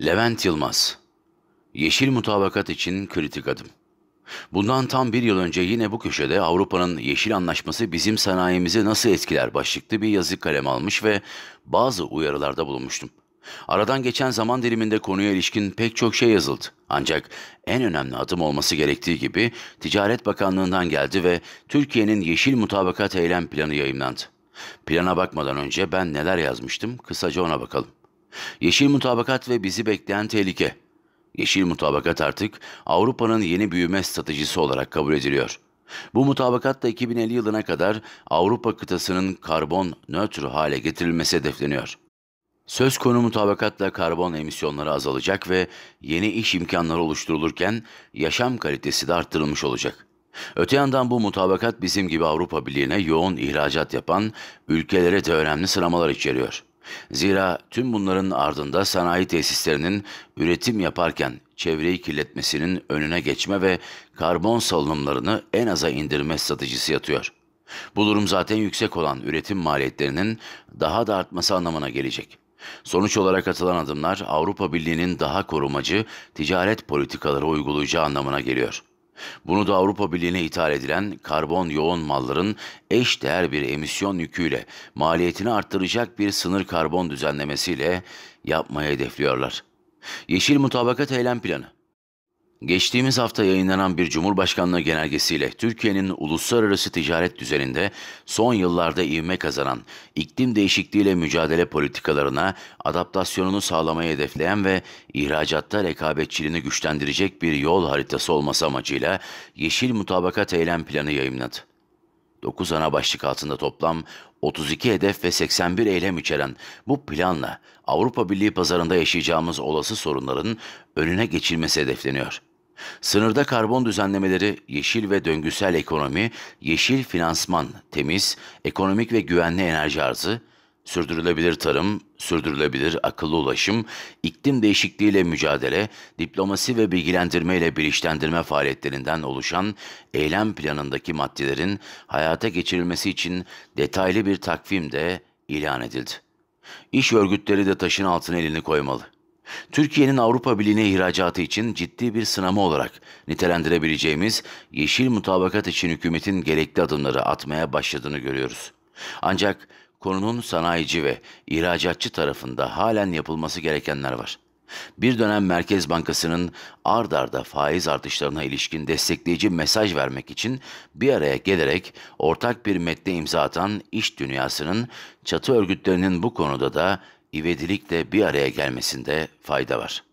Levent Yılmaz Yeşil mutabakat için kritik adım. Bundan tam bir yıl önce yine bu köşede Avrupa'nın yeşil anlaşması bizim sanayimizi nasıl etkiler başlıklı bir yazı kalem almış ve bazı uyarılarda bulunmuştum. Aradan geçen zaman diliminde konuya ilişkin pek çok şey yazıldı. Ancak en önemli adım olması gerektiği gibi Ticaret Bakanlığı'ndan geldi ve Türkiye'nin Yeşil Mutabakat Eylem Planı yayımlandı. Plana bakmadan önce ben neler yazmıştım kısaca ona bakalım. Yeşil mutabakat ve bizi bekleyen tehlike. Yeşil mutabakat artık Avrupa'nın yeni büyüme stratejisi olarak kabul ediliyor. Bu mutabakatla 2050 yılına kadar Avrupa kıtasının karbon nötr hale getirilmesi hedefleniyor. Söz konu mutabakatla karbon emisyonları azalacak ve yeni iş imkanları oluşturulurken yaşam kalitesi de arttırılmış olacak. Öte yandan bu mutabakat bizim gibi Avrupa Birliği'ne yoğun ihracat yapan ülkelere de önemli sınamalar içeriyor. Zira tüm bunların ardında sanayi tesislerinin üretim yaparken çevreyi kirletmesinin önüne geçme ve karbon salınımlarını en aza indirme stratejisi yatıyor. Bu durum zaten yüksek olan üretim maliyetlerinin daha da artması anlamına gelecek. Sonuç olarak atılan adımlar Avrupa Birliği'nin daha korumacı ticaret politikaları uygulayacağı anlamına geliyor. Bunu da Avrupa Birliği'ne ithal edilen karbon yoğun malların eş değer bir emisyon yüküyle maliyetini arttıracak bir sınır karbon düzenlemesiyle yapmayı hedefliyorlar. Yeşil Mutabakat Eylem Planı Geçtiğimiz hafta yayınlanan bir Cumhurbaşkanlığı genelgesiyle Türkiye'nin uluslararası ticaret düzeninde son yıllarda ivme kazanan iklim değişikliğiyle mücadele politikalarına adaptasyonunu sağlamayı hedefleyen ve ihracatta rekabetçiliğini güçlendirecek bir yol haritası olması amacıyla Yeşil Mutabakat Eylem Planı yayımladı. 9 ana başlık altında toplam 32 hedef ve 81 eylem içeren bu planla Avrupa Birliği pazarında yaşayacağımız olası sorunların önüne geçilmesi hedefleniyor. Sınırda karbon düzenlemeleri, yeşil ve döngüsel ekonomi, yeşil finansman, temiz, ekonomik ve güvenli enerji arzı, sürdürülebilir tarım, sürdürülebilir akıllı ulaşım, iklim değişikliğiyle mücadele, diplomasi ve bilgilendirme ile bilinçlendirme faaliyetlerinden oluşan eylem planındaki maddelerin hayata geçirilmesi için detaylı bir takvim de ilan edildi. İş örgütleri de taşın altına elini koymalı. Türkiye'nin Avrupa Birliği'ne ihracatı için ciddi bir sınama olarak nitelendirebileceğimiz yeşil mutabakat için hükümetin gerekli adımları atmaya başladığını görüyoruz. Ancak konunun sanayici ve ihracatçı tarafında halen yapılması gerekenler var. Bir dönem Merkez Bankası'nın ard arda faiz artışlarına ilişkin destekleyici mesaj vermek için bir araya gelerek ortak bir metne imza atan iş dünyasının çatı örgütlerinin bu konuda da ivedilikle bir araya gelmesinde fayda var.